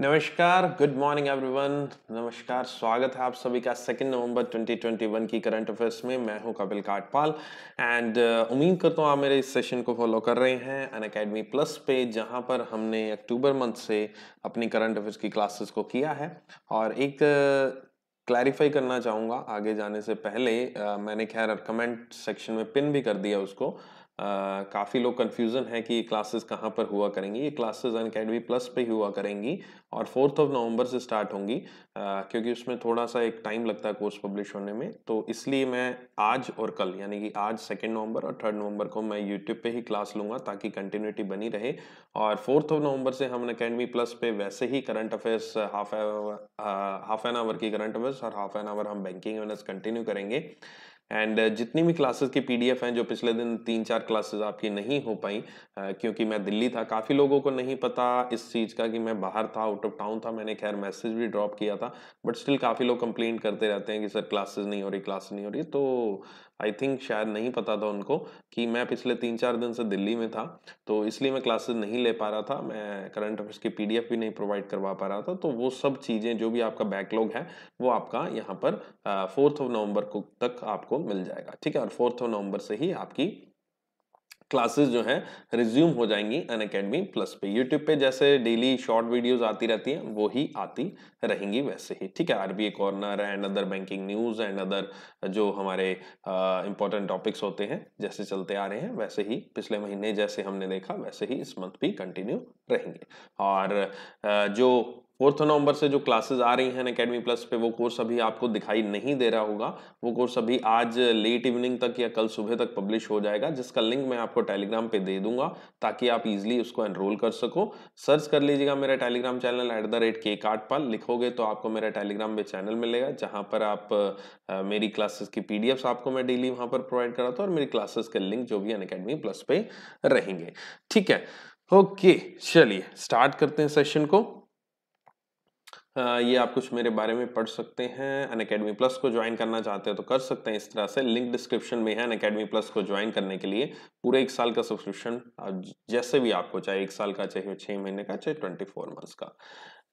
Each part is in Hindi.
नमस्कार गुड मॉर्निंग एवरीवन नमस्कार स्वागत है आप सभी का सेकेंड नवंबर 2021 की करंट अफेयर्स में मैं हूं कपिल काटपाल एंड uh, उम्मीद करता हूं आप मेरे इस सेशन को फॉलो कर रहे हैं अन अकेडमी प्लस पे जहां पर हमने अक्टूबर मंथ से अपनी करंट अफेयर्स की क्लासेस को किया है और एक uh, क्लैरिफाई करना चाहूँगा आगे जाने से पहले आ, uh, मैंने खैर कमेंट सेक्शन में पिन भी कर दिया उसको काफ़ी लोग कन्फ्यूज़न है कि ये क्लासेस कहाँ पर हुआ करेंगी ये क्लासेस अन अकेडमी प्लस पे ही हुआ करेंगी और फोर्थ ऑफ नवंबर से स्टार्ट होंगी क्योंकि उसमें थोड़ा सा एक टाइम लगता है कोर्स पब्लिश होने में तो इसलिए मैं आज और कल यानी कि आज सेकेंड नवंबर और थर्ड नवंबर को मैं यूट्यूब पे ही क्लास लूँगा ताकि कंटिन्यूटी बनी रहे और फोर्थ ऑफ नवंबर से हम अकेडमी प्लस पे वैसे ही current affairs half half an hour की करंट अफेयर्स और हाफ एन आवर हम बैंकिंग अवेयरनेस कंटिन्यू करेंगे एंड uh, जितनी भी क्लासेस की पीडीएफ हैं जो पिछले दिन तीन चार क्लासेस आपकी नहीं हो पाई uh, क्योंकि मैं दिल्ली था काफ़ी लोगों को नहीं पता इस चीज़ का कि मैं बाहर था आउट ऑफ टाउन था मैंने खैर मैसेज भी ड्रॉप किया था बट स्टिल काफ़ी लोग कंप्लेंट करते रहते हैं कि सर क्लासेस नहीं हो रही क्लासेस नहीं हो रही तो आई थिंक शायद नहीं पता था उनको कि मैं पिछले तीन चार दिन से दिल्ली में था तो इसलिए मैं क्लासेस नहीं ले पा रहा था मैं करंट अफेयर्स की पीडीएफ भी नहीं प्रोवाइड करवा पा रहा था तो वो सब चीज़ें जो भी आपका बैकलॉग है वो आपका यहाँ पर फोर्थ ऑफ नवंबर को तक आपको मिल जाएगा ठीक है और फोर्थ ऑफ नवंबर से ही आपकी क्लासेस जो हैं रिज्यूम हो जाएंगी अन अकेडमी प्लस पे यूट्यूब पे जैसे डेली शॉर्ट वीडियोस आती रहती हैं वो ही आती रहेंगी वैसे ही ठीक है RBI corner and other banking news and other जो हमारे इंपॉर्टेंट टॉपिक्स होते हैं जैसे चलते आ रहे हैं वैसे ही पिछले महीने जैसे हमने देखा वैसे ही इस मंथ भी कंटिन्यू रहेंगे और आ, जो फोर्थ नवंबर से जो क्लासेस आ रही हैं अकेडमी प्लस पे वो कोर्स अभी आपको दिखाई नहीं दे रहा होगा वो कोर्स अभी आज लेट इवनिंग तक या कल सुबह तक पब्लिश हो जाएगा जिसका लिंक मैं आपको टेलीग्राम पे दे दूंगा ताकि आप इजिली उसको एनरोल कर सको सर्च कर लीजिएगा मेरा Telegram channel at the rate के काट पाल लिखोगे तो आपको मेरा टेलीग्राम पे चैनल मिलेगा जहाँ पर आप मेरी क्लासेस की पी आपको मैं डेली वहाँ पर प्रोवाइड कराता हूँ और मेरी क्लासेस के लिंक जो भी अनकेडमी अकेडमी प्लस पे रहेंगे ठीक है ओके चलिए स्टार्ट करते हैं सेशन को ये आप कुछ मेरे बारे में पढ़ सकते हैं अन अकेडमी प्लस को ज्वाइन करना चाहते हो तो कर सकते हैं इस तरह से लिंक डिस्क्रिप्शन में है अन अकेडमी प्लस को ज्वाइन करने के लिए पूरे एक साल का सब्सक्रिप्शन जैसे भी आपको चाहे एक साल का चाहे छः महीने का चाहे ट्वेंटी फोर मंथ्स का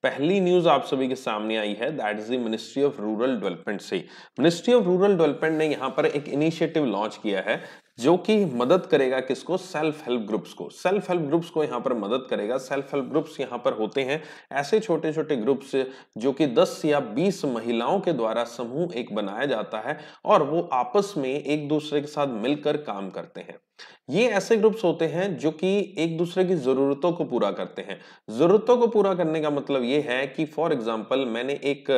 पहली न्यूज आप सभी के सामने आई है that is the ministry of rural development से मिनिस्ट्री ऑफ रूरल डेवलपमेंट ने यहाँ पर एक इनिशिएटिव लॉन्च किया है जो कि मदद करेगा किसको सेल्फ हेल्प ग्रुप्स को सेल्फ हेल्प ग्रुप्स को यहां पर मदद करेगा सेल्फ हेल्प ग्रुप्स यहाँ पर होते हैं ऐसे छोटे छोटे ग्रुप्स जो कि 10 या 20 महिलाओं के द्वारा समूह एक बनाया जाता है और वो आपस में एक दूसरे के साथ मिलकर काम करते हैं ये ऐसे ग्रुप्स होते हैं जो कि एक दूसरे की ज़रूरतों को पूरा करते हैं ज़रूरतों को पूरा करने का मतलब ये है कि फॉर एग्जांपल मैंने एक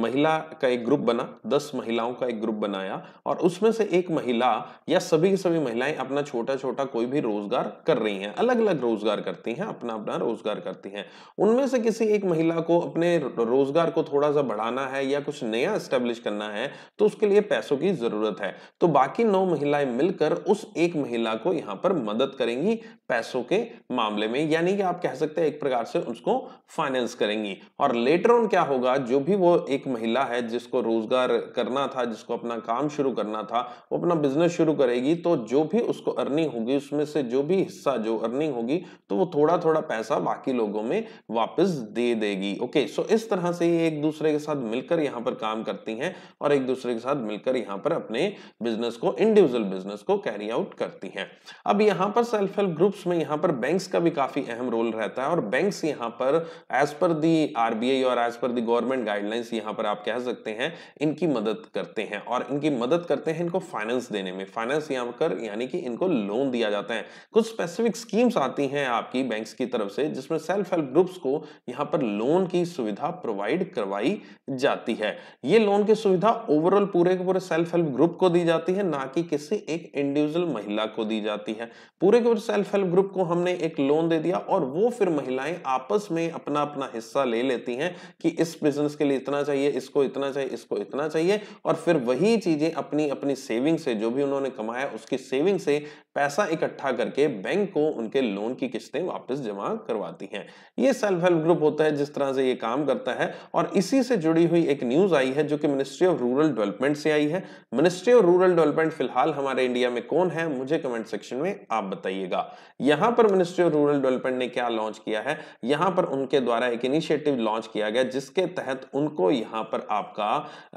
महिला का एक ग्रुप बना दस महिलाओं का एक ग्रुप बनाया और उसमें से एक महिला या सभी की सभी महिलाएं अपना छोटा छोटा कोई भी रोजगार कर रही हैं अलग अलग रोजगार करती हैं अपना अपना रोजगार करती हैं उनमें से किसी एक महिला को अपने रोजगार को थोड़ा सा बढ़ाना है या कुछ नया स्टेब्लिश करना है तो उसके लिए पैसों की जरूरत है तो बाकी नौ महिलाएं मिलकर उस एक महिला को यहाँ पर मदद करेंगी पैसों के मामले में यानी कि आप कह सकते हैं एक प्रकार से उसको फाइनेंस करेंगी और लेटर ऑन क्या होगा जो भी वो एक महिला है जिसको रोजगार करना था जिसको अपना काम शुरू करना था वो अपना बिजनेस शुरू करेगी तो जो भी उसको अर्निंग होगी उसमें से जो भी हिस्सा जो अर्निंग होगी तो वो थोड़ा थोड़ा पैसा बाकी लोगों में वापस दे देगी ओके सो इस तरह से ये एक दूसरे के साथ मिलकर यहाँ पर काम करती हैं और एक दूसरे के साथ मिलकर यहाँ पर अपने बिजनेस को इंडिविजुअल बिजनेस को कैरी आउट करती हैं अब यहाँ पर सेल्फ हेल्प ग्रुप्स में यहाँ पर बैंक्स का भी काफी अहम रोल रहता है और बैंक्स यहाँ पर एज पर दी आरबीआई और एज पर दी गवर्नमेंट गाइडलाइंस यहाँ पर आप कह सकते हैं इनकी मदद करते हैं और इनकी मदद करते हैं इनको फाइनेंस देने में फाइनेंस यहाँ कर यानी कि इनको लोन दिया जाता है कुछ स्पेसिफिक स्कीम्स आती हैं आपकी बैंक्स की तरफ से जिसमें सेल्फ हेल्प ग्रुप्स को यहाँ पर लोन की सुविधा प्रोवाइड करवाई जाती है ये लोन की सुविधा ओवरऑल पूरे के पूरे सेल्फ हेल्प ग्रुप को दी जाती है ना कि किसी एक इंडिविजुअल महिला को दी जाती है पूरे के पूरे सेल्फ हेल्प ग्रुप को हमने एक लोन दे दिया और वो फिर महिलाएं आपस में अपना अपना हिस्सा ले लेती हैं कि इस बिजनेस के लिए इतना चाहिए इसको इतना चाहिए इसको इतना चाहिए और फिर वही चीजें अपनी अपनी सेविंग से जो भी उन्होंने कमाया उस उसकी सेविंग से पैसा इकट्ठा करके बैंक को उनके लोन की किस्तें वापस जमा करवाती हैं ये सेल्फ हेल्प ग्रुप होता है जिस तरह से ये काम करता है और इसी से जुड़ी हुई एक न्यूज़ आई है जो कि मिनिस्ट्री ऑफ रूरल डेवलपमेंट से आई है मिनिस्ट्री ऑफ रूरल डेवलपमेंट फिलहाल हमारे इंडिया में कौन है मुझे कमेंट सेक्शन में आप बताइएगा यहाँ पर मिनिस्ट्री ऑफ रूरल डेवलपमेंट ने क्या लॉन्च किया है यहाँ पर उनके द्वारा एक इनिशिएटिव लॉन्च किया गया जिसके तहत उनको यहाँ पर आपका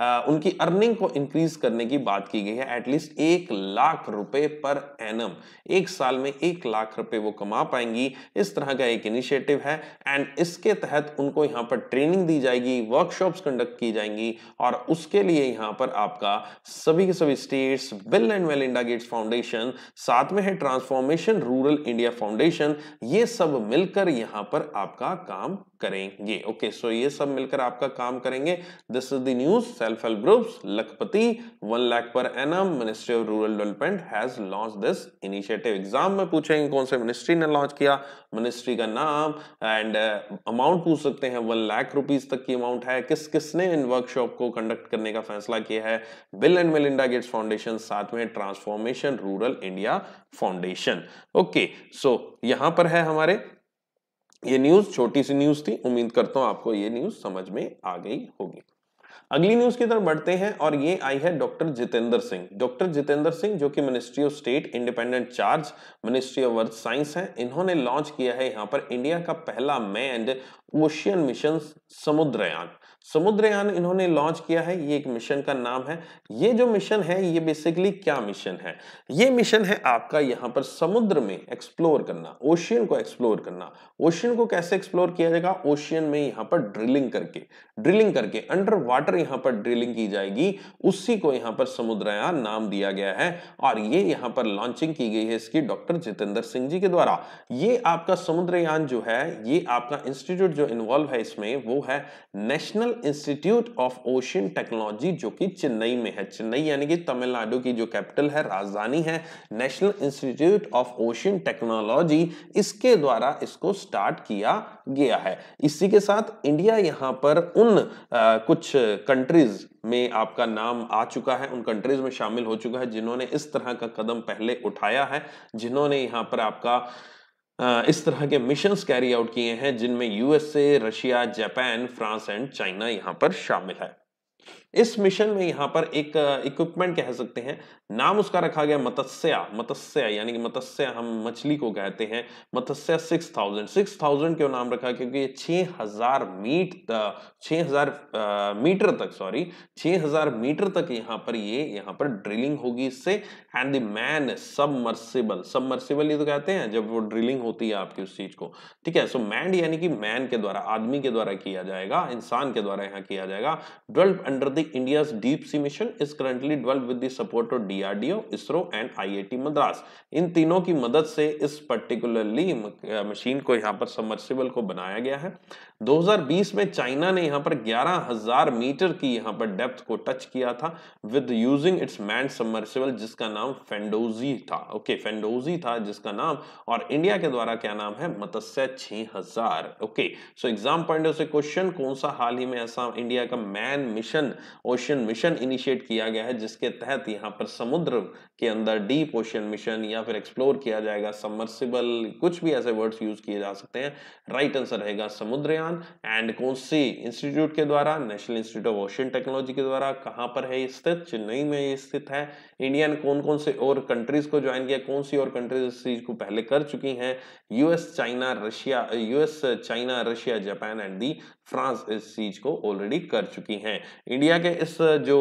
आ, उनकी अर्निंग को इंक्रीज करने की बात की गई है एटलीस्ट एक लाख रुपए पर एनम एक साल में एक लाख रुपए वो कमा पाएंगी इस तरह का एक इनिशिएटिव है एंड इसके तहत उनको यहाँ पर ट्रेनिंग दी जाएगी वर्कशॉप्स कंडक्ट की जाएंगी और उसके लिए यहाँ पर आपका सभी के सभी states Bill and Melinda Gates Foundation साथ में है ट्रांसफॉर्मेशन रूरल इंडिया फाउंडेशन ये सब मिलकर यहाँ पर आपका काम करेंगे ओके सो ये सब मिलकर आपका काम करेंगे this is the news self help groups लखपति one lakh per annum ministry of rural development has launch this initiative exam में पूछेंगे कौन से मिनिस्ट्री ने लॉन्च किया मिनिस्ट्री का नाम एंड अमाउंट uh, पूछ सकते हैं वन लाख रुपीज तक की अमाउंट है किस किसने इन वर्कशॉप को कंडक्ट करने का फैसला किया है Bill and Melinda Gates Foundation साथ में transformation rural India foundation okay so यहां पर है हमारे ये न्यूज छोटी सी न्यूज थी उम्मीद करता हूं आपको ये न्यूज समझ में आ गई होगी अगली न्यूज की तरफ बढ़ते हैं और ये आई है डॉक्टर जितेंद्र सिंह डॉक्टर जितेंद्र सिंह जो कि ministry of state independent charge ministry of earth science है इन्होंने लॉन्च किया है यहाँ पर इंडिया का पहला मैं ओशियन मिशन समुद्रयान समुद्रयान इन्होंने लॉन्च किया है ये एक मिशन का नाम है ये जो मिशन है ये बेसिकली क्या मिशन है ये मिशन है आपका यहाँ पर समुद्र में एक्सप्लोर करना ओशियन को एक्सप्लोर करना ओशियन को कैसे एक्सप्लोर किया जाएगा ओशियन में यहाँ पर ड्रिलिंग करके ड्रिलिंग करके अंडर वाटर यहाँ पर ड्रिलिंग की जाएगी उसी को यहाँ पर समुद्रयान नाम दिया गया है और ये यहाँ पर लॉन्चिंग की गई है इसकी डॉक्टर जितेंद्र सिंह जी के द्वारा ये आपका समुद्रयान जो है ये आपका इंस्टीट्यूट जो इन्वॉल्व है इसमें वो है national national institute of ocean technology जो कि चेन्नई में है चेन्नई यानी कि तमिलनाडु की जो कैपिटल है राजधानी है national institute of ocean technology इसके द्वारा इसको स्टार्ट किया गया है इसी के साथ इंडिया यहां पर उन आ, कुछ कंट्रीज में आपका नाम आ चुका है उन कंट्रीज में शामिल हो चुका है जिन्होंने इस तरह का कदम पहले उठाया है जिन्होंने यहाँ पर आपका इस तरह के मिशंस कैरी आउट किए हैं जिनमें USA Russia Japan France and China यहां पर शामिल है इस मिशन में यहां पर एक इक्विपमेंट कह सकते हैं नाम उसका रखा गया मत्स्या मत्स्या यानी कि मत्स्या हम मछली को कहते हैं Matsya six thousand six thousand क्यों नाम रखा क्योंकि ये छः हजार मीट छः हजार मीटर तक सॉरी छः हजार मीटर तक यहां पर ये यहां पर ड्रिलिंग होगी इससे and the man submersible submersible ये तो कहते हैं जब वो ड्रिलिंग होती है आपकी उस चीज को ठीक है सो मैंड यानी कि मैन के द्वारा आदमी के द्वारा किया जाएगा इंसान के द्वारा यहाँ किया जाएगा delve under the India's deep sea mission is currently developed with the support of DRDO, ISRO and IIT Madras. इन तीनों की मदद से इस पर्टिकुलरली मशीन को यहाँ पर सबमर्सिबल को बनाया गया है 2020 में चाइना ने यहाँ पर 11,000 मीटर की यहाँ पर डेप्थ को टच किया था with using its manned submersible जिसका नाम फेंडोजी था ओके okay, फेंडोजी था जिसका नाम और इंडिया के द्वारा क्या नाम है Matsya 6000 okay so exam point से क्वेश्चन कौन सा हाल ही में ऐसा इंडिया का man mission ocean mission initiate किया गया है जिसके तहत यहाँ पर समुद्र के अंदर डीप ओशन मिशन या फिर एक्सप्लोर किया जाएगा समर्सिबल कुछ भी ऐसे वर्ड्स यूज किए जा सकते हैं राइट आंसर रहेगा समुद्रयान एंड कौन सी इंस्टीट्यूट के द्वारा national institute of ocean technology के द्वारा कहाँ पर है स्थित चेन्नई में स्थित है इंडिया ने कौन कौन से और कंट्रीज को ज्वाइन किया कौन सी और कंट्रीज इस चीज को पहले कर चुकी हैं US China Russia US China Russia Japan and the France इस चीज को ऑलरेडी कर चुकी हैं इंडिया के इस जो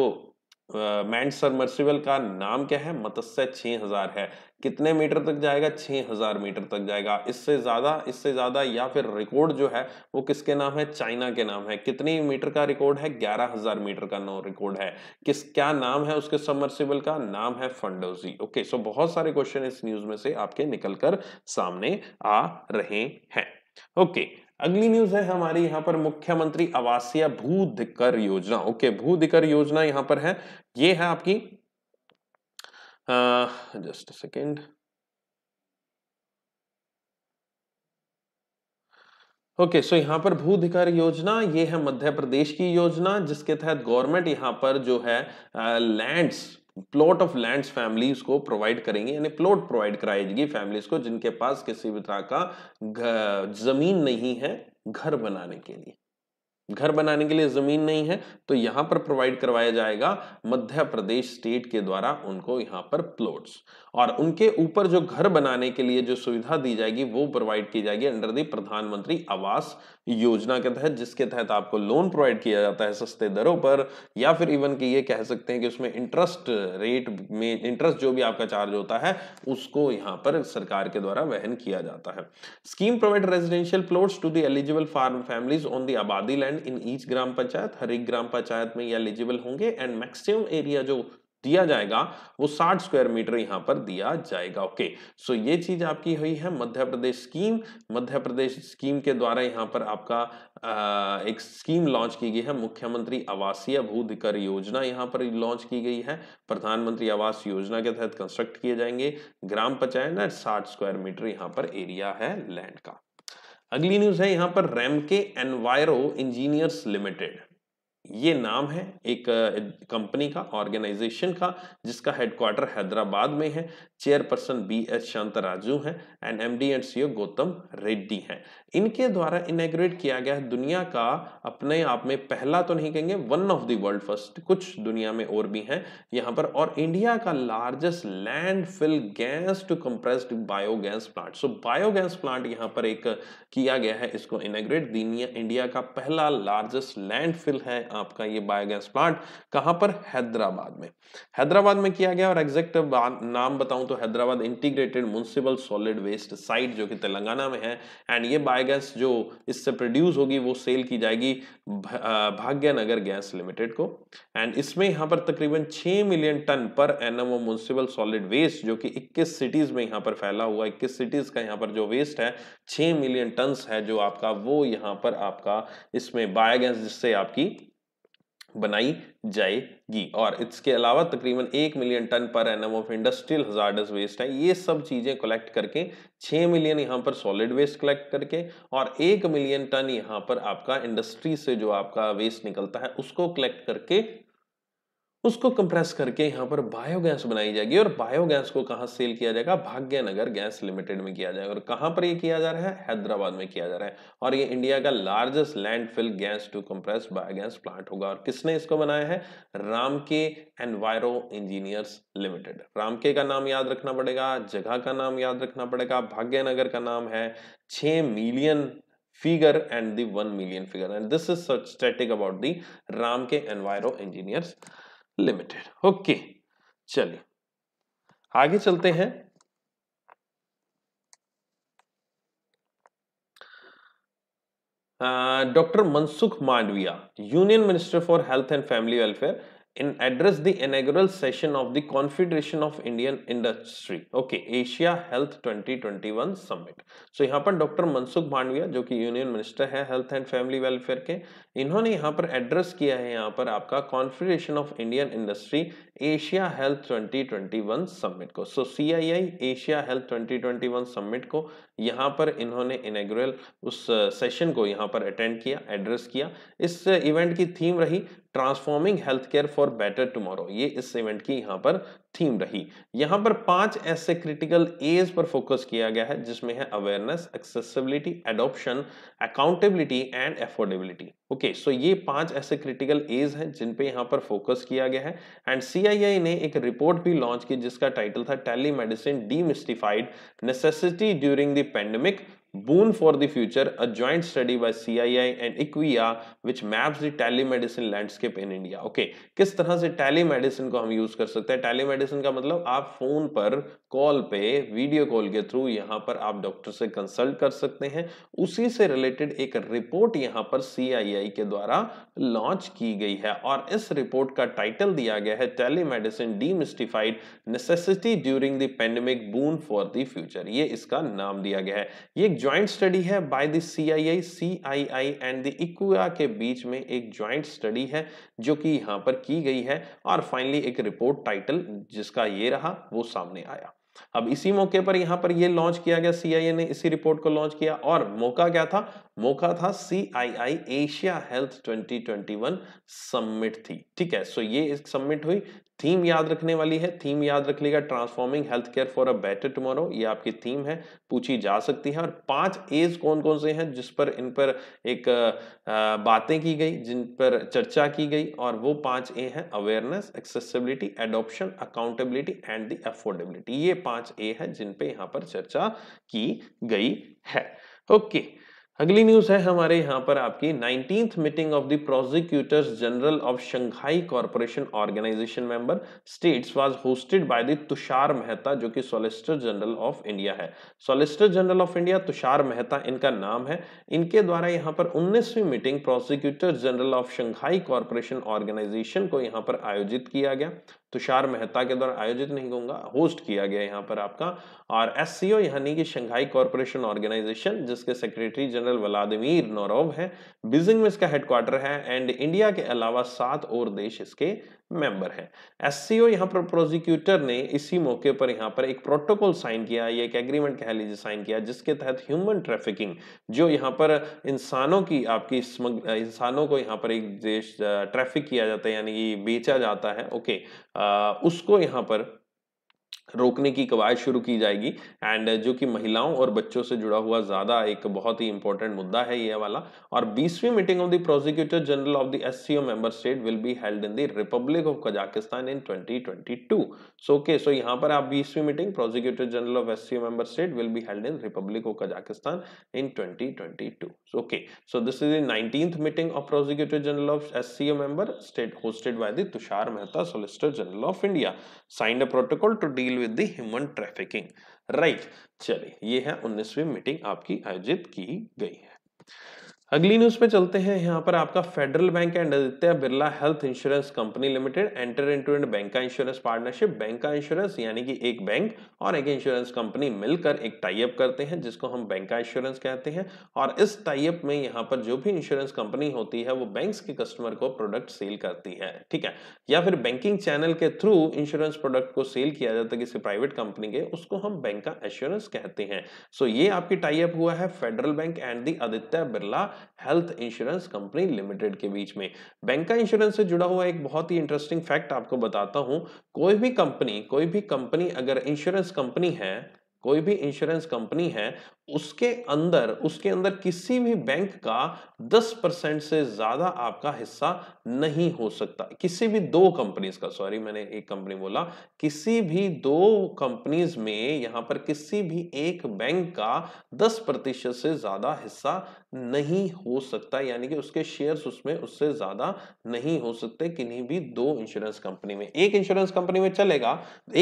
मैंड सरमर्सिबल का नाम क्या है मत्स्य छः हज़ार है कितने मीटर तक जाएगा छः हज़ार मीटर तक जाएगा इससे ज़्यादा इससे ज़्यादा या फिर रिकॉर्ड जो है वो किसके नाम है चाइना के नाम है कितनी मीटर का रिकॉर्ड है ग्यारह हज़ार मीटर का नो रिकॉर्ड है किस क्या नाम है उसके सबमर्सिबल का नाम है फंडोजी ओके सो बहुत सारे क्वेश्चन इस न्यूज़ में से आपके निकल कर सामने आ रहे हैं ओके अगली न्यूज है हमारी यहाँ पर मुख्यमंत्री आवासीय भू धिकर योजना ओके भू धिकर योजना यहाँ पर है ये है आपकी जस्ट सेकेंड ओके सो यहाँ पर भू अधिकार योजना ये है मध्य प्रदेश की योजना जिसके तहत गवर्नमेंट यहाँ पर जो है lands uh, plot of lands families को प्रोवाइड करेंगे यानी प्लॉट प्रोवाइड कराएगी फैमिलीज को जिनके पास किसी भी तरह का जमीन नहीं है घर बनाने के लिए घर बनाने के लिए जमीन नहीं है तो यहाँ पर प्रोवाइड करवाया जाएगा मध्य प्रदेश स्टेट के द्वारा उनको यहाँ पर प्लॉट्स और उनके ऊपर जो घर बनाने के लिए जो सुविधा दी जाएगी वो प्रोवाइड की जाएगी अंडर दी प्रधानमंत्री आवास योजना के तहत जिसके तहत आपको लोन प्रोवाइड किया जाता है सस्ते दरों पर या फिर इवन कि ये कह सकते हैं कि उसमें इंटरेस्ट रेट में इंटरेस्ट जो भी आपका चार्ज होता है उसको यहाँ पर सरकार के द्वारा वहन किया जाता है scheme provide residential plots to the eligible farm families on the abadi land in each gram panchayat हर एक ग्राम पंचायत में ये एलिजिबल होंगे एंड मैक्सिमम एरिया जो दिया जाएगा वो 60 स्क्वायर मीटर यहां पर दिया जाएगा ओके सो ये चीज आपकी हुई है मध्य प्रदेश स्कीम मध्य प्रदेश स्कीम के द्वारा यहां पर आपका एक स्कीम लॉन्च की गई है मुख्यमंत्री आवासीय भूधिकर योजना यहां पर लॉन्च की गई है प्रधानमंत्री आवास योजना के तहत कंस्ट्रक्ट किए जाएंगे ग्राम पंचायत एंड साठ स्क्वायर मीटर यहाँ पर एरिया है लैंड का अगली न्यूज है यहाँ पर रेमके एनवायरो इंजीनियर्स लिमिटेड ये नाम है एक कंपनी का ऑर्गेनाइजेशन का जिसका हेडक्वार्टर हैदराबाद में है chairperson B S Shant Raju हैं and MD and CEO Gautam Reddy हैं इनके द्वारा इनग्रेट किया गया है दुनिया का अपने आप में पहला तो नहीं कहेंगे one of the world first कुछ दुनिया में और भी हैं यहाँ पर और इंडिया का largest landfill gas to compressed biogas plant so biogas plant यहाँ पर एक किया गया है इसको दीनिया इंडिया का पहला लार्जेस्ट लैंड है आपका ये बायोगैस प्लांट कहाँ पर हैदराबाद में हैदराबाद में किया गया और एग्जैक्ट नाम बताऊं तो Hyderabad integrated municipal solid waste site जो कि तेलंगाना में है एंड ये बायोगैस जो इससे प्रोड्यूस होगी वो सेल की जाएगी भाग्यनगर गैस लिमिटेड को एंड इसमें यहाँ पर तकरीबन छः million ton per annum municipal solid waste जो कि इक्कीस सिटीज में यहाँ पर फैला हुआ इक्कीस सिटीज का यहाँ पर जो वेस्ट है छः मिलियन टन है जो आपका वो यहाँ पर आपका इसमें बायोगैस जिससे आपकी बनाई जाएगी और इसके अलावा तकरीबन एक million ton per annum of industrial hazardous waste है ये सब चीज़ें कलेक्ट करके छः मिलियन यहाँ पर सॉलिड वेस्ट कलेक्ट करके और एक मिलियन टन यहाँ पर आपका इंडस्ट्री से जो आपका वेस्ट निकलता है उसको कलेक्ट करके उसको कंप्रेस करके यहाँ पर बायोगैस बनाई जाएगी और बायोगैस को कहाँ सेल किया जाएगा भाग्यनगर गैस लिमिटेड में किया जाएगा और कहाँ पर ये किया जा रहा है हैदराबाद में किया जा रहा है और ये इंडिया का largest landfill gas to compress biogas plant होगा और किसने इसको बनाया है Ram Ramky enviro engineers limited के का नाम याद रखना पड़ेगा जगह का नाम याद रखना पड़ेगा भाग्यनगर का नाम है छ million figure and then million figure and this is such static about the Ramky enviro engineers limited okay चलिए आगे चलते हैं doctor Mansukh Mandaviya union minister for health and family welfare and addressed the inaugural session of the Confederation of Indian Industry, okay, Asia Health 2021 Summit. So यहाँ पर डॉक्टर मनसुख मांडविया जो कि यूनियन मिनिस्टर है हेल्थ एंड फैमिली वेलफेयर के इन्होंने यहाँ पर एड्रेस किया है यहाँ पर आपका confederation of Indian industry Asia health 2021 summit को so C I I Asia health 2021 summit को यहाँ पर इन्होंने इनेग्रल उस सेशन uh, को यहाँ पर अटेंड किया एड्रेस किया इस इवेंट uh, की थीम रही transforming health care for better tomorrow ये इस इवेंट की यहाँ पर थीम रही यहाँ पर पांच ऐसे क्रिटिकल एज पर फोकस किया गया है जिसमें है awareness accessibility adoption accountability and affordability okay so ये पांच ऐसे क्रिटिकल एज हैं जिन पे यहाँ पर फोकस किया गया है एंड सी ने एक रिपोर्ट भी लॉन्च की जिसका टाइटल था telemedicine demystified necessity during the pandemic boon for the future, a joint study by CII and Equia, which maps the telemedicine landscape in India. Okay, किस तरह से telemedicine को हम use कर सकते हैं telemedicine का मतलब आप phone पर call पे video call के through यहाँ पर आप doctor से consult कर सकते हैं उसी से related एक report यहाँ पर CII के द्वारा लॉन्च की गई है और इस रिपोर्ट का टाइटल दिया गया है telemedicine demystified necessity during the pandemic boon for the future ये इसका नाम दिया गया है ये ज्वाइंट स्टडी है by the CII CII and the इक्वा के बीच में एक ज्वाइंट स्टडी है जो कि यहाँ पर की गई है और फाइनली एक रिपोर्ट टाइटल जिसका ये रहा वो सामने आया अब इसी मौके पर यहां पर यह लॉन्च किया गया सीआईए ने इसी रिपोर्ट को लॉन्च किया और मौका क्या था मौका था सीआईआई एशिया हेल्थ 2021 सबमिट थी ठीक है सो ये सबमिट हुई थीम याद रखने वाली है थीम याद रख लेगा transforming health care for a better tomorrow ये आपकी थीम है पूछी जा सकती है और पांच एज कौन कौन से हैं जिस पर इन पर एक बातें की गई जिन पर चर्चा की गई और वो पांच ए हैं awareness accessibility adoption accountability and the affordability ये पांच ए है जिन पे यहाँ पर चर्चा की गई है ओके okay. अगली न्यूज है हमारे यहाँ पर आपकी nineteen meeting of the prosecutors general of Shanghai corporation organisation member states was hosted by the Tushar Mehta जो कि सॉलिसिटर जनरल ऑफ इंडिया है solicitor general of India Tushar Mehta इनका नाम है इनके द्वारा यहाँ पर उन्नीसवीं meeting prosecutor general of Shanghai corporation organisation को यहाँ पर आयोजित किया गया तुषार मेहता के द्वारा आयोजित नहीं कहूंगा होस्ट किया गया यहाँ पर आपका और एस सी यानी कि शंघाई कॉरपोरेशन ऑर्गेनाइजेशन जिसके सेक्रेटरी जनरल व्लादिमीर नोरोव है बीजिंग में इसका हेडक्वार्टर है एंड इंडिया के अलावा सात और देश इसके मेंबर है एससीओ यहाँ पर प्रोसिक्यूटर ने इसी मौके पर यहाँ पर एक प्रोटोकॉल साइन किया या एक एग्रीमेंट कह लीजिए साइन किया जिसके तहत ह्यूमन ट्रैफिकिंग जो यहाँ पर इंसानों की आपकी इंसानों को यहाँ पर एक देश ट्रैफिक किया जाता है यानी कि बेचा जाता है ओके आ, उसको यहाँ पर रोकने की कवायद शुरू की जाएगी एंड जो कि महिलाओं और बच्चों से जुड़ा हुआ ज़्यादा एक बहुत ही इंपॉर्टेंट मुद्दा है यह वाला और बीसवीं meeting of the prosecutor general of the S member state will be held in the republic of Kazakhstan in 2022 so okay so यहां पर आप बीसवीं meeting prosecutor general of S member state will be held in republic of Kazakhstan in twenty twenty two okay so this is nineteenth meeting of prosecutor general of S member state hosted by the Tushar Mehta solicitor general of India signed a protocol to deal with the human trafficking right चलिए ये है उन्नीसवीं मीटिंग आपकी आयोजित की गई है अगली न्यूज पे चलते हैं यहाँ पर आपका federal bank and Aditya Birla health insurance company limited enter into and bancassurance partnership bancassurance यानी कि एक बैंक और एक इंश्योरेंस कंपनी मिलकर एक टाइप करते हैं जिसको हम बैंक का इंश्योरेंस कहते हैं और इस टाइप में यहाँ पर जो भी इंश्योरेंस कंपनी होती है वो बैंक के कस्टमर को प्रोडक्ट सेल करती है ठीक है या फिर बैंकिंग चैनल के थ्रू इंश्योरेंस प्रोडक्ट को सेल किया जाता है किसी प्राइवेट कंपनी के उसको हम बैंक का इंश्योरेंस कहते हैं सो ये आपकी टाइप हुआ है federal bank and the Aditya Birla health insurance company limited के बीच में बैंक का इंश्योरेंस से जुड़ा हुआ एक बहुत ही इंटरेस्टिंग फैक्ट आपको बताता हूं कोई भी कंपनी कोई भी कंपनी अगर इंश्योरेंस कंपनी है कोई भी इंश्योरेंस कंपनी है उसके अंदर उसके अंदर किसी भी बैंक का 10 परसेंट से ज्यादा आपका हिस्सा नहीं हो सकता किसी भी दो कंपनीज का सॉरी मैंने एक कंपनी बोला किसी भी दो कंपनीज में यहां पर किसी भी एक बैंक का 10 प्रतिशत से ज्यादा हिस्सा नहीं हो सकता यानी कि उसके शेयर्स उसमें उससे ज्यादा नहीं हो सकते किन्हीं भी दो इंश्योरेंस कंपनी में एक इंश्योरेंस कंपनी में चलेगा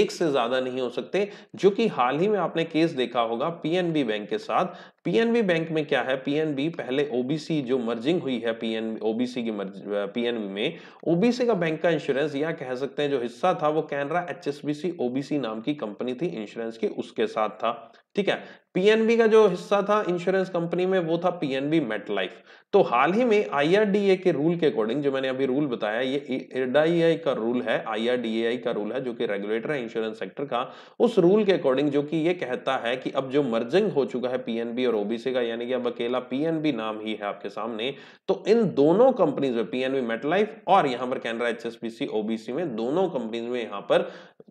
एक से ज्यादा नहीं हो सकते जो कि हाल ही में आपने केस देखा होगा पीएनबी बैंक के साथ पीएनबी बैंक में क्या है पीएनबी पहले ओबीसी जो मर्जिंग हुई है पीएन ओबीसी की पीएनबी में ओबीसी का बैंक का इंश्योरेंस या कह सकते हैं जो हिस्सा था वो कैनरा एचएसबीसी ओबीसी नाम की कंपनी थी इंश्योरेंस की उसके साथ था ठीक है पीएनबी का जो हिस्सा था इंश्योरेंस कंपनी में वो था पीएनबी मेट लाइफ तो हाल ही में आईआरडीए के रूल के अकॉर्डिंग जो मैंने अभी रूल बताया ये एडीआई का रूल है आईआरडीएआई का रूल है जो कि रेगुलेटर है इंश्योरेंस सेक्टर का उस रूल के अकॉर्डिंग जो कि ये कहता है कि अब जो मर्जिंग हो चुका है पीएनबी और और ओबीसी का यानी कि अब अकेला पीएनबी नाम ही है आपके सामने तो इन दोनों कंपनीज में पीएनबी मेटलाइफ और यहां पर कैनरा एचएसबीसी ओबीसी में दोनों कंपनीज में यहां पर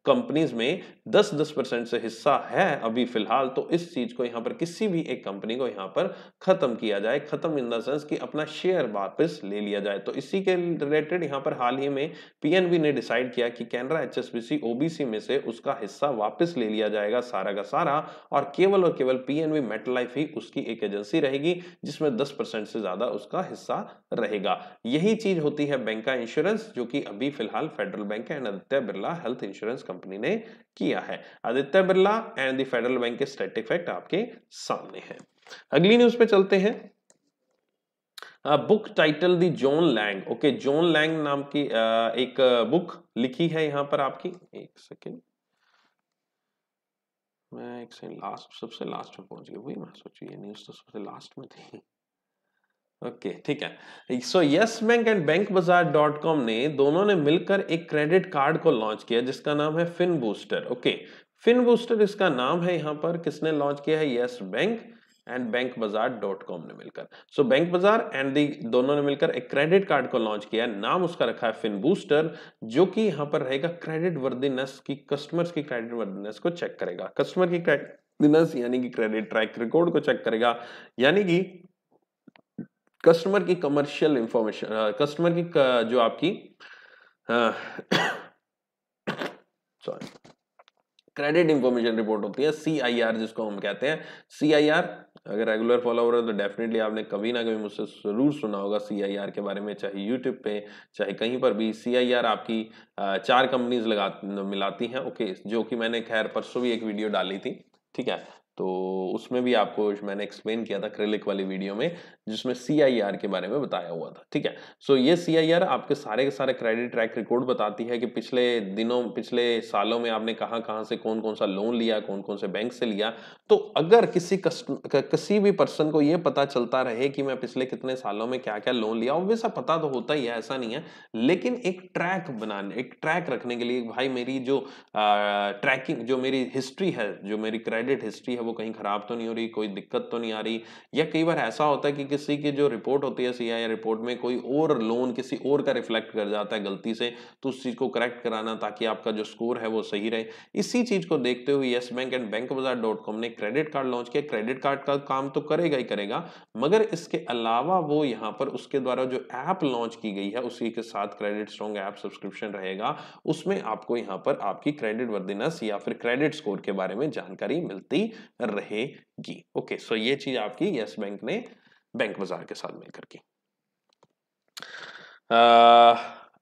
कंपनीज में 10 10 परसेंट से हिस्सा है अभी फिलहाल तो इस चीज को यहां पर किसी भी एक कंपनी को यहां पर खत्म किया जाए खत्म इन द सेंस कि अपना शेयर वापस ले लिया जाए तो इसी के रिलेटेड यहां पर हाल ही में पीएनबी ने डिसाइड किया कि कैनरा एचएसबीसी ओबीसी में से उसका हिस्सा वापस ले लिया जाएगा सारा का सारा और केवल और केवल पीएनबी मेटलाइफ ही उसकी एक एजेंसी रहेगी जिसमें दस परसेंट से ज्यादा उसका हिस्सा रहेगा यही चीज होती है बैंक का इंश्योरेंस जो कि अभी फिलहाल federal bank and Aditya Birla health insurance company ने किया है Aditya Birla and the federal bank के स्टेट इफेक्ट आपके सामने है अगली न्यूज पे चलते हैं book title the John Lang okay John Lang नाम की uh, एक बुक uh, लिखी है यहां पर आपकी एक सेकेंड मैं एक से लास्ट सबसे लास्ट में पहुंच गया वही मैं सोची ये न्यूज़ तो सबसे लास्ट में थी ओके ठीक है so yes bank and bank bazaar dot com ने दोनों ने मिलकर एक क्रेडिट कार्ड को लॉन्च किया जिसका नाम है fin booster okay fin booster इसका नाम है यहां पर किसने लॉन्च किया है yes bank and bank bazaar dot com ने मिलकर सो बैंक बाजार एंड दी दोनों ने मिलकर एक क्रेडिट कार्ड को लॉन्च किया है नाम उसका रखा है फिन बूस्टर जो कि यहाँ पर रहेगा क्रेडिट वर्दीनेस की कस्टमर्स की क्रेडिट वर्दीनेस को चेक करेगा कस्टमर की क्रेडिटनेस यानी कि क्रेडिट ट्रैक रिकॉर्ड को चेक करेगा यानी कि कस्टमर की कमर्शियल इंफॉर्मेशन कस्टमर की जो आपकी सॉरी क्रेडिट इंफॉर्मेशन रिपोर्ट होती है सी जिसको हम कहते हैं सी अगर रेगुलर फॉलोअर है तो डेफिनेटली आपने कभी ना कभी मुझसे जरूर सुना होगा आर के बारे में चाहे यूट्यूब पे चाहे कहीं पर भी आर आपकी चार कंपनीज लगा मिलाती हैं ओके जो कि मैंने खैर परसों भी एक वीडियो डाली थी ठीक है तो उसमें भी आपको मैंने एक्सप्लेन किया था क्रिलिक वाली वीडियो में जिसमें सी के बारे में बताया हुआ था ठीक है सो so, ये सी आपके सारे के सारे क्रेडिट ट्रैक रिकॉर्ड बताती है कि पिछले दिनों पिछले सालों में आपने कहाँ कहाँ से कौन कौन सा लोन लिया कौन कौन से बैंक से लिया तो अगर किसी कस्ट किसी भी पर्सन को ये पता चलता रहे कि मैं पिछले कितने सालों में क्या क्या लोन लिया ऑब्वियस पता तो होता ही है ऐसा नहीं है लेकिन एक ट्रैक बनाने एक ट्रैक रखने के लिए भाई मेरी जो ट्रैकिंग जो मेरी हिस्ट्री है जो मेरी क्रेडिट हिस्ट्री है वो कहीं ख़राब तो नहीं हो रही कोई दिक्कत तो नहीं आ रही या कई बार ऐसा होता है कि किसी की जो रिपोर्ट होती है सी रिपोर्ट में कोई और लोन किसी और का रिफ्लेक्ट कर जाता है गलती से तो उस चीज़ को करेक्ट कराना ताकि आपका जो स्कोर है वो सही रहे इसी चीज़ को देखते हुए yes bank and bank bazaar dot com ने क्रेडिट कार्ड लॉन्च किया क्रेडिट कार्ड का काम तो करेगा ही करेगा मगर इसके अलावा वो यहाँ पर उसके द्वारा जो ऐप लॉन्च की गई है उसी के साथ क्रेडिट स्ट्रॉन्ग ऐप सब्सक्रिप्शन रहेगा उसमें आपको यहाँ पर आपकी क्रेडिट वर्दीनेस या फिर क्रेडिट स्कोर के बारे में जानकारी मिलती रहेगी ओके सो ये चीज आपकी यस बैंक ने बैंक बाजार के साथ मिलकर की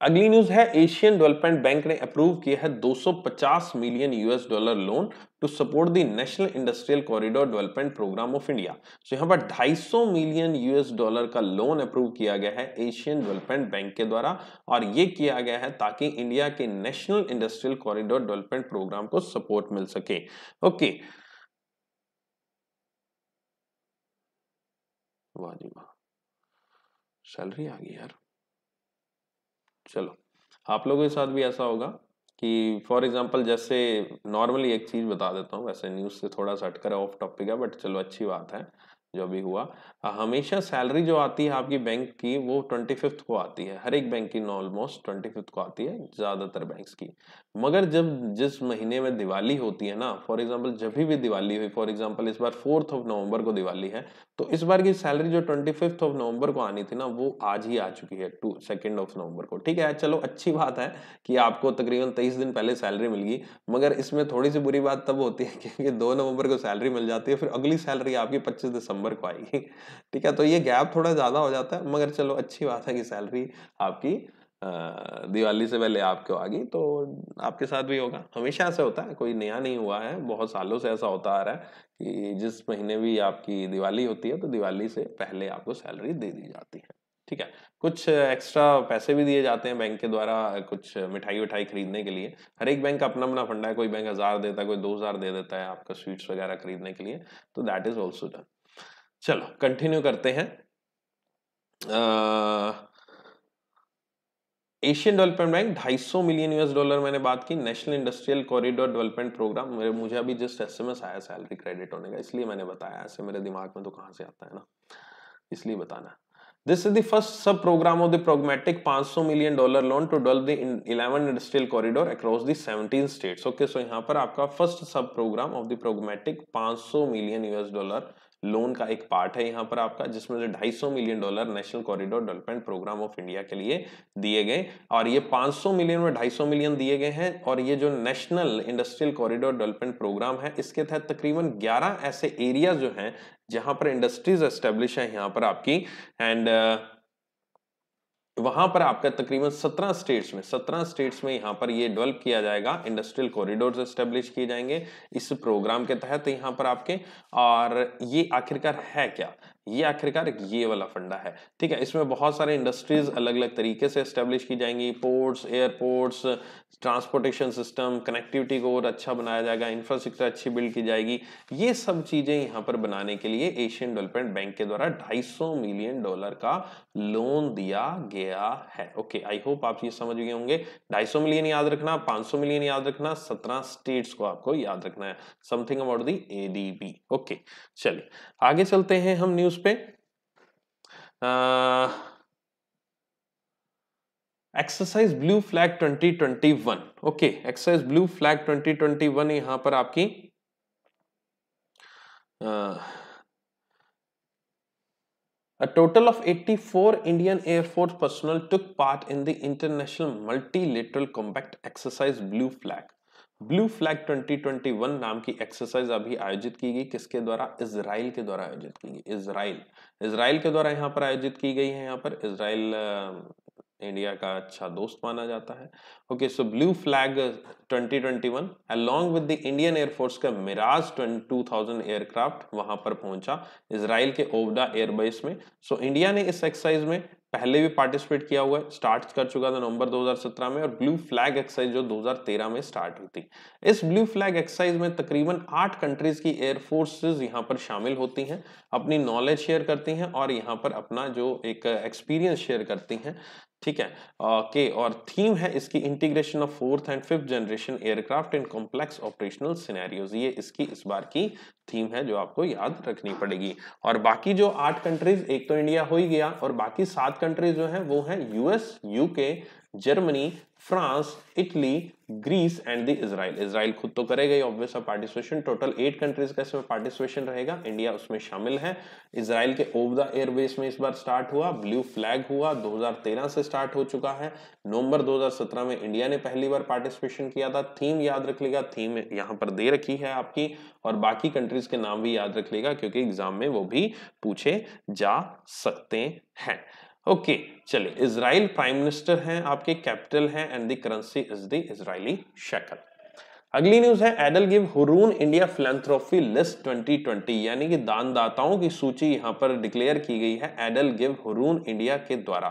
अगली न्यूज है एशियन डेवलपमेंट बैंक ने अप्रूव किया है 250 million US dollar loan to support the national industrial corridor development programme of India so यहां पर 250 मिलियन यूएस डॉलर का लोन अप्रूव किया गया है एशियन डेवलपमेंट बैंक के द्वारा और ये किया गया है ताकि इंडिया के national industrial corridor development programme को सपोर्ट मिल सके ओके okay. वाह जी वाह सैलरी आ गई यार चलो आप लोगों के साथ भी ऐसा होगा कि फॉर एग्जांपल जैसे नॉर्मली एक चीज़ बता देता हूँ वैसे न्यूज़ से थोड़ा सा हटकर ऑफ टॉपिक है बट चलो अच्छी बात है जो भी हुआ हमेशा सैलरी जो आती है आपकी बैंक की वो ट्वेंटी फिफ्थ को आती है हर एक बैंक की ऑलमोस्ट ट्वेंटी फिफ्थ को आती है ज़्यादातर बैंक्स की मगर जब जिस महीने में दिवाली होती है ना फॉर एग्जांपल जब भी दिवाली हुई फॉर एग्जांपल इस बार फोर्थ ऑफ नवंबर को दिवाली है तो इस बार की सैलरी जो ट्वेंटी फिफ्थ ऑफ नवंबर को आनी थी ना वो आज ही आ चुकी है टू सेकेंड ऑफ नवंबर को ठीक है चलो अच्छी बात है कि आपको तकरीबन तेईस दिन पहले सैलरी मिल गई मगर इसमें थोड़ी सी बुरी बात तब होती है क्योंकि दो नवंबर को सैलरी मिल जाती है फिर अगली सैलरी आपकी पच्चीस दिसंबर नंबर को आएगी ठीक है तो ये गैप थोड़ा ज़्यादा हो जाता है मगर चलो अच्छी बात है कि सैलरी आपकी दिवाली से पहले आपके आ गई तो आपके साथ भी होगा हमेशा ऐसा होता है कोई नया नहीं हुआ है बहुत सालों से ऐसा होता आ रहा है कि जिस महीने भी आपकी दिवाली होती है तो दिवाली से पहले आपको सैलरी दे दी जाती है ठीक है कुछ एक्स्ट्रा पैसे भी दिए जाते हैं बैंक के द्वारा कुछ मिठाई विठाई खरीदने के लिए हर एक बैंक अपना अपना फंडा है कोई बैंक हज़ार देता है कोई दो हज़ार दे देता है आपका स्वीट्स वगैरह खरीदने के लिए तो दैट इज़ ऑल्सो डन चलो कंटिन्यू करते हैं Asian development bank 250 million US dollar मैंने बात की national industrial corridor development programme मेरे मुझे अभी जस्ट एसएमएस आया सैलरी क्रेडिट होने का इसलिए मैंने बताया ऐसे मेरे दिमाग में तो कहां से आता है ना इसलिए बताना this is the first sub programme of the पांच 500 million dollar loan to develop the industrial corridor across the 17 states okay so यहाँ पर आपका first sub programme of the पांच 500 मिलियन यूएस डॉलर लोन का एक पार्ट है यहाँ पर आपका जिसमें से 250 million dollar national corridor development programme of India के लिए दिए गए और ये 500 मिलियन में 250 मिलियन दिए गए हैं और ये जो national industrial corridor development programme है इसके तहत तकरीबन 11 ऐसे एरिया जो हैं जहाँ पर इंडस्ट्रीज एस्टेब्लिश है यहाँ पर आपकी एंड uh, वहां पर आपका तकरीबन सत्रह स्टेट्स में सत्रह स्टेट्स में यहाँ पर ये डेवलप किया जाएगा इंडस्ट्रियल कॉरिडोर एस्टेब्लिश किए जाएंगे इस प्रोग्राम के तहत यहाँ पर आपके और ये आखिरकार है क्या ये आखिरकार ये वाला फंडा है ठीक है इसमें बहुत सारे इंडस्ट्रीज अलग अलग तरीके से स्टेब्लिश की जाएंगी ports airports transportation system connectivity को और अच्छा बनाया जाएगा इंफ्रास्ट्रक्चर अच्छी बिल्ड की जाएगी ये सब चीज़ें यहाँ पर बनाने के लिए एशियन डेवलपमेंट बैंक के द्वारा ढाई मिलियन डॉलर का लोन दिया गया है ओके आई होप आप ये समझ गए होंगे 250 मिलियन याद रखना 500 मिलियन याद रखना 17 स्टेट्स को आपको याद रखना है something about the ADB okay चलिए आगे चलते हैं हम न्यूज पे exercise blue flag 2021 okay exercise blue flag 2021 यहां पर आपकी A total of 84 Indian Air Force personnel took part in the International Multilateral Combat Exercise Blue Flag. Blue Flag 2021 नाम की एक्सरसाइज अभी आयोजित की गई किसके द्वारा इसराइल के द्वारा आयोजित की गई इसराइल इसराइल के द्वारा यहाँ पर आयोजित की गई है यहाँ पर इसराइल इंडिया का अच्छा दोस्त माना जाता है okay so blue flag 2021 along with the Indian air force का मिराज 2000 एयरक्राफ्ट वहां पर पहुंचा इसराइल के ओबडा एयरबेस में सो so, इंडिया ने इस एक्सरसाइज में पहले भी पार्टिसिपेट किया हुआ है स्टार्ट कर चुका था नवंबर 2017 में और ब्लू फ्लैग एक्सरसाइज जो 2013 में स्टार्ट हुई थी इस ब्लू फ्लैग एक्सरसाइज में तकरीबन आठ कंट्रीज की एयरफोर्सेज यहां पर शामिल होती हैं अपनी नॉलेज शेयर करती हैं और यहाँ पर अपना जो एक एक्सपीरियंस शेयर करती हैं ठीक है ओके और थीम है इसकी integration of fourth and fifth generation aircraft in complex operational scenarios ये इसकी इस बार की थीम है जो आपको याद रखनी पड़ेगी और बाकी जो आठ कंट्रीज एक तो इंडिया हो ही गया और बाकी सात कंट्रीज जो हैं वो हैं US UK Germany France Italy Greece and the Israel Israel खुद तो करेगा ही obvious participation total eight countries का इसमें पार्टिसिपेशन रहेगा इंडिया उसमें शामिल है इसराइल के ओव द एयरवेज में इस बार स्टार्ट हुआ ब्लू फ्लैग हुआ 2013 से स्टार्ट हो चुका है नवंबर 2017 में इंडिया ने पहली बार पार्टिसिपेशन किया था थीम याद रख लेगा थीम यहाँ पर दे रखी है आपकी और बाकी कंट्रीज के नाम भी याद रख लेगा क्योंकि एग्जाम में वो भी पूछे जा सकते हैं ओके चलिए इसराइल प्राइम मिनिस्टर हैं आपके कैपिटल है and the currency is the Israeli shekel अगली न्यूज है EdelGive Hurun India philanthropy list 2020 यानी कि दानदाताओं की सूची यहां पर डिक्लेयर की गई है एडल गिव हुरून इंडिया के द्वारा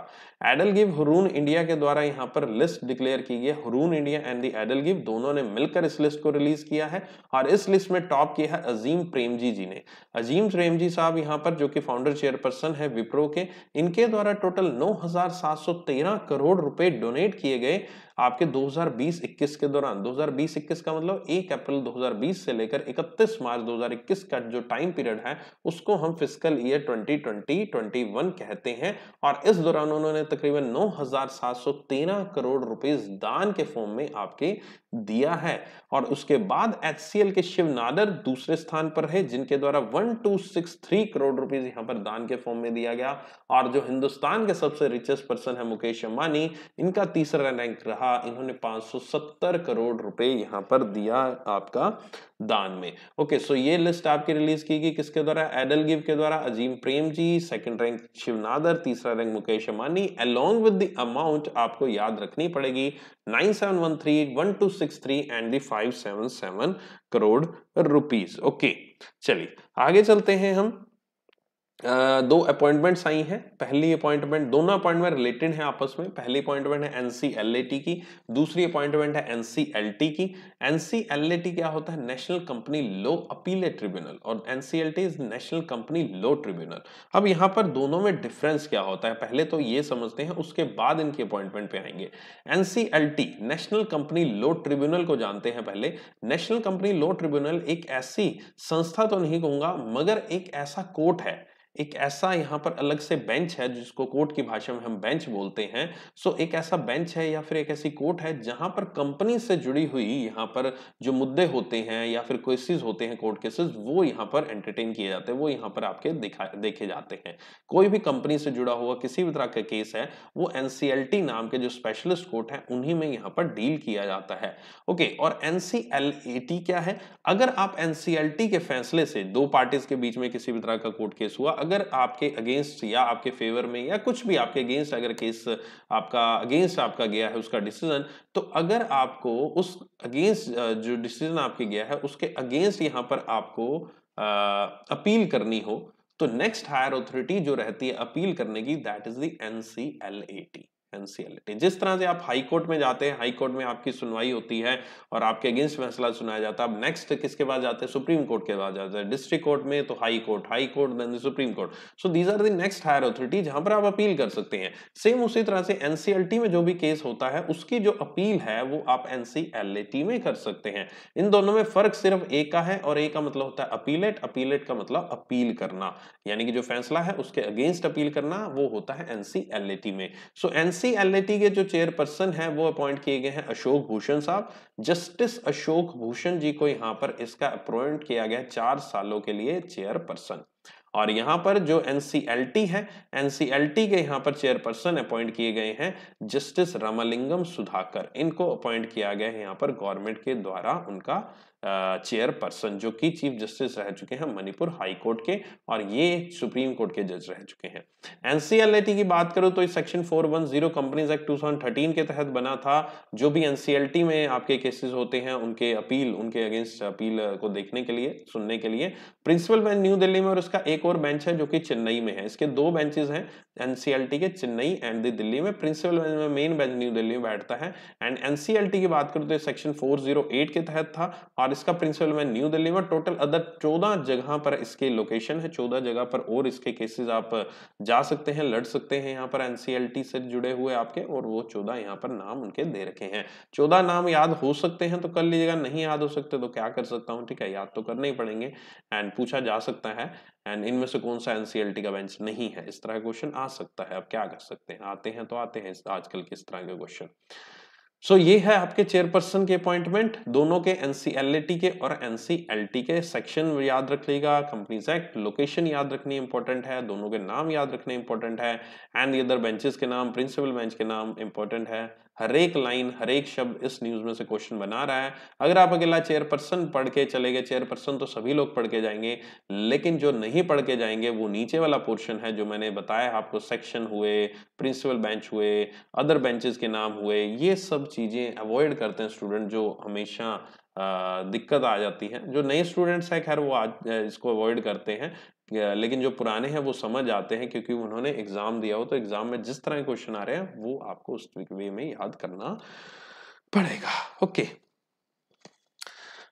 एडल गिव हुरून इंडिया के द्वारा यहां पर लिस्ट डिक्लेयर की गई हुरून इंडिया एंड दी एडल गिव दोनों ने मिलकर इस लिस्ट को रिलीज किया है और इस लिस्ट में टॉप किया है अजीम प्रेमजी जी ने अजीम प्रेमजी साहब यहाँ पर जो कि फाउंडर चेयरपर्सन है विप्रो के इनके द्वारा टोटल नौ करोड़ रुपए डोनेट किए गए आपके 2020-21 के दौरान 2020-21 का मतलब 1 अप्रैल 2020 से लेकर 31 मार्च 2021 का जो टाइम पीरियड है उसको हम फिजिकल ईयर 2020-21 कहते हैं और इस दौरान उन्होंने तकरीबन 9,713 करोड़ रुपीस दान के फॉर्म में आपके दिया है और उसके बाद एच के शिव नादर दूसरे स्थान पर है जिनके द्वारा 1263 करोड़ रुपीस यहां पर दान के फॉर्म में दिया गया और जो हिंदुस्तान के सबसे रिचेस्ट पर्सन है मुकेश अंबानी इनका तीसरा रैंक रहा था इन्होंने 570 करोड़ रुपए यहां पर दिया आपका दान में ओके सो ये लिस्ट आपकी रिलीज की गई किसके द्वारा एडल गिव के द्वारा अजीम प्रेम जी सेकंड रैंक शिवनादर तीसरा rank Mukesh Amani along with the amount आपको याद रखनी पड़ेगी 9713 1263 and the 577 crore rupees okay चलिए आगे चलते हैं हम दो अपॉइंटमेंट्स आई हैं पहली अपॉइंटमेंट दोनों अपॉइंटमेंट रिलेटेड हैं आपस में पहली अपॉइंटमेंट है एनसीएलएटी की दूसरी अपॉइंटमेंट है एनसीएलटी की एनसीएलएटी क्या होता है national company law appellate tribunal और NCLT is national company law tribunal अब यहां पर दोनों में डिफरेंस क्या होता है पहले तो ये समझते हैं उसके बाद इनकी अपॉइंटमेंट पे आएंगे NCLT national company law tribunal को जानते हैं पहले नेशनल कंपनी लो ट्रिब्यूनल एक ऐसी संस्था तो नहीं कहूंगा मगर एक ऐसा कोर्ट है एक ऐसा यहाँ पर अलग से बेंच है जिसको कोर्ट की भाषा में हम बेंच बोलते हैं सो एक ऐसा बेंच है या फिर एक ऐसी कोर्ट है जहां पर कंपनी से जुड़ी हुई यहाँ पर जो मुद्दे होते हैं या फिर क्वेश्चन होते हैं कोर्ट केसेस वो यहाँ पर एंटरटेन किए जाते हैं वो यहाँ पर आपके दिखा देखे जाते हैं कोई भी कंपनी से जुड़ा हुआ किसी भी तरह का केस है वो एनसीएलटी नाम के जो स्पेशलिस्ट कोर्ट है उन्हीं में यहाँ पर डील किया जाता है ओके और एनसीएलएटी क्या है अगर आप एनसीएलटी के फैसले से दो पार्टीज के बीच में किसी भी तरह का कोर्ट केस हुआ अगर आपके अगेंस्ट या आपके फेवर में या कुछ भी आपके अगेंस्ट अगर केस आपका अगेंस्ट आपका गया है उसका डिसीजन तो अगर आपको उस अगेंस्ट जो डिसीजन आपके गया है उसके अगेंस्ट यहाँ पर आपको अपील करनी हो तो नेक्स्ट हायर अथॉरिटी जो रहती है अपील करने की that is the NCLAT NCLT तो जिस तरह से आप हाई कोर्ट में जाते हैं हाई कोर्ट में आपकी सुनवाई होती है और आपके अगेंस्ट फैसला सुनाया जाता है अब नेक्स्ट किसके पास जाते हैं सुप्रीम कोर्ट के पास जाते हैं डिस्ट्रिक्ट कोर्ट में तो high court high court then supreme court so these are the next higher authority जहां पर आप अपील कर सकते हैं सेम उसी तरह से एनसीएलटी में जो भी केस होता है उसकी जो अपील है वो आप एनसीएलटी में कर सकते हैं इन दोनों में फर्क सिर्फ एक का है और एक का मतलब होता है अपीलेट अपीलेट का मतलब अपील करना यानी कि जो फैसला है उसके अगेंस्ट अपील करना वो होता है एनसीएलटी में सो so, एनसी एनसीएलटी के जो चेयरपर्सन हैं वो अपॉइंट किए गए हैं अशोक भूषण साहब जस्टिस अशोक भूषण जी को यहाँ पर इसका अपॉइंट किया गया चार सालों के लिए चेयरपर्सन और यहाँ पर जो एनसीएलटी है एनसीएलटी के यहाँ पर चेयरपर्सन अपॉइंट किए गए हैं जस्टिस रामलिंगम सुधाकर इनको अपॉइंट किया गया है यहाँ पर गवर्नमेंट के द्वारा उनका चेयरपर्सन जो कि चीफ जस्टिस रह चुके हैं मणिपुर हाई कोर्ट के और ये सुप्रीम कोर्ट के जज रह चुके हैं एनसीएलटी की बात करूं तो सेक्शन 410 कंपनीज एक्ट 2013 के तहत बना था जो भी एनसीएलटी में आपके केसेस होते हैं उनके अपील उनके अगेंस्ट अपील को देखने के लिए सुनने के लिए प्रिंसिपल बेंच न्यू दिल्ली में और इसका एक और बेंच है जो कि चेन्नई में है इसके दो बेंचेज हैं एनसीएलटी के चेन्नई एंड दिल्ली में प्रिंसिपल बेंच में मेन बेंच न्यू दिल्ली में बैठता है एंड एनसीएलटी की बात करूं तो सेक्शन फोर के तहत था और और इसका प्रिंसिपल मैं न्यू दिल्ली में टोटल अदर चौदह जगह पर इसके लोकेशन है चौदह जगह पर और इसके केसेस आप जा सकते हैं लड़ सकते हैं यहाँ पर एनसीएलटी से जुड़े हुए आपके और वो चौदह यहाँ पर नाम उनके दे रखे हैं चौदह नाम याद हो सकते हैं तो कर लीजिएगा नहीं याद हो सकते तो क्या कर सकता हूँ ठीक है याद तो करने ही पड़ेंगे एंड पूछा जा सकता है एंड इनमें से कौन सा एनसीएलटी का बेंच नहीं है इस तरह का क्वेश्चन आ सकता है अब क्या कर सकते हैं आते हैं तो आते हैं आजकल के इस तरह के क्वेश्चन सो so, ये है आपके चेयरपर्सन के अपॉइंटमेंट दोनों के एनसीएलटी के और एनसीएलटी के सेक्शन याद रख लेगा कंपनीज एक्ट लोकेशन याद रखनी इंपॉर्टेंट है दोनों के नाम याद रखने इंपॉर्टेंट है एंड अदर बेंचेस के नाम प्रिंसिपल बेंच के नाम इंपॉर्टेंट है हर एक लाइन हर एक शब्द इस न्यूज में से क्वेश्चन बना रहा है अगर आप अकेला चेयरपर्सन पढ़ के चले गए चेयरपर्सन तो सभी लोग पढ़ के जाएंगे लेकिन जो नहीं पढ़ के जाएंगे वो नीचे वाला पोर्शन है जो मैंने बताया आपको सेक्शन हुए प्रिंसिपल बेंच हुए अदर बेंचेस के नाम हुए ये सब चीजें अवॉइड करते हैं स्टूडेंट जो हमेशा दिक्कत आ जाती है जो नए स्टूडेंट्स हैं खैर वो आज इसको अवॉइड करते हैं लेकिन जो पुराने हैं वो समझ आते हैं क्योंकि उन्होंने एग्जाम दिया हो तो एग्जाम में जिस तरह के क्वेश्चन आ रहे हैं वो आपको उस वे में याद करना पड़ेगा ओके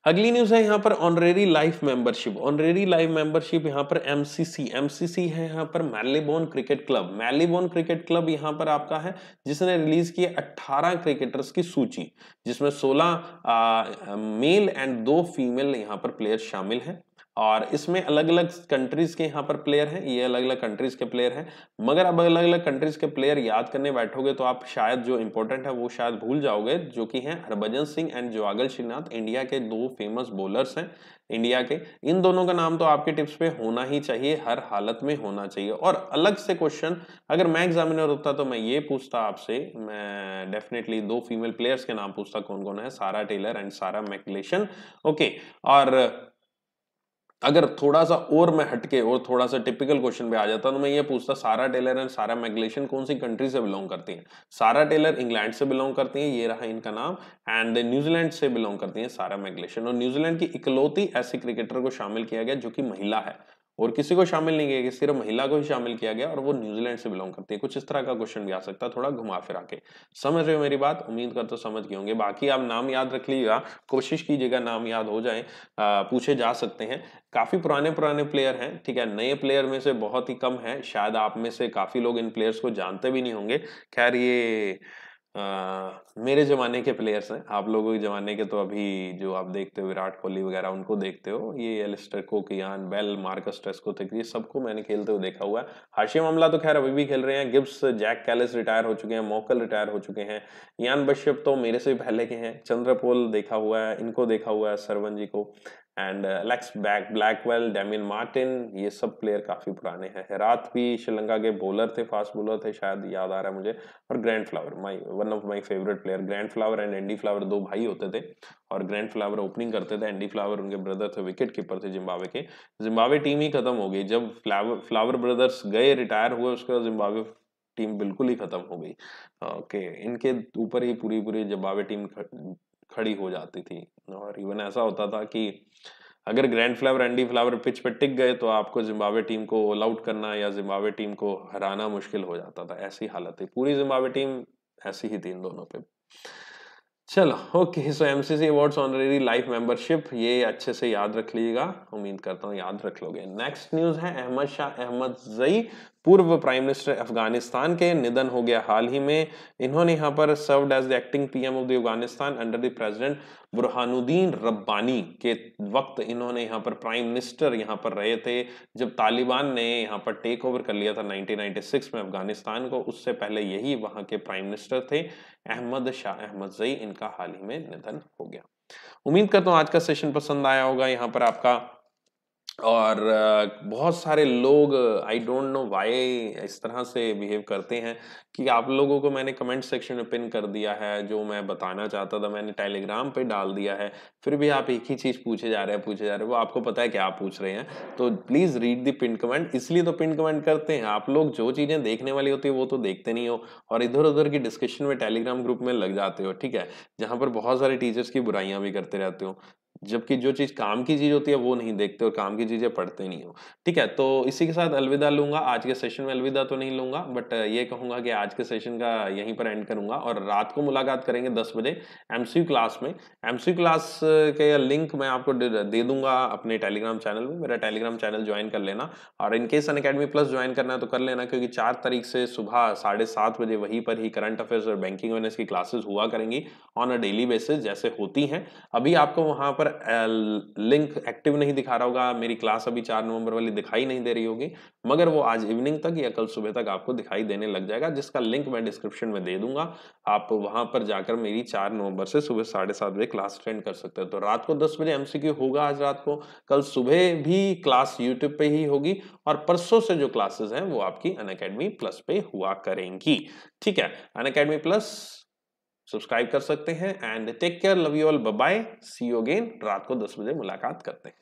अगली न्यूज है यहाँ पर honorary life membership honorary life membership यहाँ पर एमसीसी एमसीसी है यहाँ पर Marylebone cricket club Marylebone cricket club यहाँ पर आपका है जिसने रिलीज किए 18 क्रिकेटर्स की सूची जिसमें 16 मेल एंड दो फीमेल यहाँ पर प्लेयर शामिल हैं और इसमें अलग अलग कंट्रीज के यहाँ पर प्लेयर हैं ये अलग अलग कंट्रीज के प्लेयर हैं मगर अब अलग अलग कंट्रीज के प्लेयर याद करने बैठोगे तो आप शायद जो इंपॉर्टेंट है वो शायद भूल जाओगे जो कि हैं हरभजन सिंह एंड जोगल श्रीनाथ इंडिया के दो फेमस बॉलर्स हैं इंडिया के इन दोनों का नाम तो आपके टिप्स पे होना ही चाहिए हर हालत में होना चाहिए और अलग से क्वेश्चन अगर मैं एग्जामिनर होता तो मैं ये पूछता आपसे मैं डेफिनेटली दो फीमेल प्लेयर्स के नाम पूछता कौन कौन है सारा टेलर एंड सारा मैकलेशन ओके और अगर थोड़ा सा और मैं हटके और थोड़ा सा टिपिकल क्वेश्चन पे आ जाता तो मैं ये पूछता सारा टेलर एंड सारा मैगलेशन कौन सी कंट्री से बिलोंग करती हैं सारा टेलर इंग्लैंड से बिलोंग करती हैं ये रहा इनका नाम एंड न्यूजीलैंड से बिलोंग करती हैं सारा मैगलेशन और न्यूजीलैंड की इकलौती ऐसी क्रिकेटर को शामिल किया गया जो कि महिला है और किसी को शामिल नहीं किया गया सिर्फ महिला को ही शामिल किया गया और वो न्यूजीलैंड से बिलोंग करती है कुछ इस तरह का क्वेश्चन भी आ सकता है थोड़ा घुमा फिरा के समझ रहे हो मेरी बात उम्मीद कर तो समझ गए होंगे बाकी आप नाम याद रख लीजिएगा कोशिश कीजिएगा नाम याद हो जाए पूछे जा सकते हैं काफी पुराने पुराने प्लेयर हैं ठीक है नए प्लेयर में से बहुत ही कम है शायद आप में से काफी लोग इन प्लेयर्स को जानते भी नहीं होंगे खैर ये मेरे ज़माने के प्लेयर्स हैं आप लोगों के ज़माने के तो अभी जो आप देखते हो विराट कोहली वगैरह उनको देखते हो ये एलिस्टर को कियान बेल मार्कस टेस्कोथिक ये सबको मैंने खेलते हुए देखा हुआ है हाशिम अमला तो खैर अभी भी खेल रहे हैं गिब्स जैक कैलिस रिटायर हो चुके हैं मोकल रिटायर हो चुके हैं यान बश्यप तो मेरे से पहले के हैं चंद्रपोल देखा हुआ है इनको देखा हुआ है सरवन जी को and Alex Back Blackwell Damien Martyn ये सब प्लेयर काफ़ी पुराने हैं हेरात भी श्रीलंका के बॉलर थे फास्ट बॉलर थे शायद याद आ रहा है मुझे और Grant Flower my one of my favourite player Grant Flower and Andy Flower दो भाई होते थे और ग्रैंड फ्लावर ओपनिंग करते थे एंडी फ्लावर उनके ब्रदर थे विकेट कीपर थे जिम्बावे के जिम्बावे टीम ही खत्म हो गई जब फ्लावर फ्लावर ब्रदर्स गए रिटायर हुए उसके बाद जिम्बावे टीम बिल्कुल ही खत्म हो गई ओके इनके ऊपर ही पूरी पूरी जिम्बावे टीम खड़ी हो जाती थी और इवन ऐसा होता था कि अगर Grant Flower Andy Flower pitch पे टिक गए तो आपको जिम्बावे टीम को ऑल आउट करना या जिम्बावे टीम को हराना मुश्किल हो जाता था ऐसी हालत थी पूरी जिम्बावे टीम ऐसी ही थी इन दोनों पे चलो okay so M C C awards honorary life membership ये अच्छे से याद रख लीजिएगा उम्मीद करता हूँ याद रख लोगे नेक्स्ट न्यूज है अहमद शाह अहमद जई पूर्व प्राइम मिनिस्टर अफगानिस्तान के निधन हो गया हाल ही में इन्होंने यहाँ पर served as the acting PM of the Afghanistan under the president Burhanuddin Rabbani के वक्त इन्होंने यहाँ पर प्राइम मिनिस्टर यहाँ पर रहे थे जब तालिबान ने यहाँ पर टेक ओवर कर लिया था 1996 में अफगानिस्तान को उससे पहले यही वहाँ के प्राइम मिनिस्टर थे अहमद शाह अहमद जई इनका हाल ही में निधन हो गया उम्मीद करता हूँ आज का सेशन पसंद आया होगा यहाँ पर आपका और बहुत सारे लोग आई डोंट नो वाई इस तरह से बिहेव करते हैं कि आप लोगों को मैंने कमेंट सेक्शन में पिन कर दिया है जो मैं बताना चाहता था मैंने टेलीग्राम पे डाल दिया है फिर भी आप एक ही चीज़ पूछे जा रहे हैं पूछे जा रहे हैं वो आपको पता है क्या आप पूछ रहे हैं तो please read the pin comment इसलिए तो पिन कमेंट करते हैं आप लोग जो चीज़ें देखने वाली होती है वो तो देखते नहीं हो और इधर उधर की डिस्कशन में टेलीग्राम ग्रुप में लग जाते हो ठीक है जहाँ पर बहुत सारे टीचर्स की बुराइयाँ भी करते रहते हो जबकि जो चीज़ काम की चीज़ होती है वो नहीं देखते और काम की चीज़ें पढ़ते नहीं हो ठीक है तो इसी के साथ अलविदा लूंगा आज के सेशन में अलविदा तो नहीं लूंगा बट ये कहूंगा कि आज के सेशन का यहीं पर एंड करूंगा और रात को मुलाकात करेंगे दस बजे एम क्लास में एम क्लास के लिंक मैं आपको दे दूंगा अपने टेलीग्राम चैनल में मेरा टेलीग्राम चैनल ज्वाइन कर लेना और in case Unacademy plus join करना है तो कर लेना क्योंकि चार तारीख से सुबह साढ़े सात बजे वहीं पर ही करंट अफेयर्स और बैंकिंग अवेयरनेस की क्लासेज हुआ करेंगी ऑन अ डेली बेसिस जैसे होती हैं अभी आपको वहां पर लिंक एक्टिव नहीं दिखा रहा होगा मेरी क्लास अभी चार नवंबर वाली दिखाई नहीं दे रही होगी मगर वो आज इवनिंग तक या कल सुबह तक आपको दिखाई देने लग जाएगा जिसका लिंक मैं डिस्क्रिप्शन में दे दूंगा आप वहां पर जाकर मेरी चार नवंबर से सुबह साढ़े सात बजे क्लास अटेंड कर सकते हैं तो रात को दस बजे एमसीक्यू होगा आज रात को कल सुबह भी क्लास यूट्यूब पे ही होगी और परसों से जो क्लासेस हैं वो आपकी अन प्लस पे हुआ करेंगी ठीक है अन प्लस सब्सक्राइब कर सकते हैं and take care love you all bye see you again रात को दस बजे मुलाकात करते हैं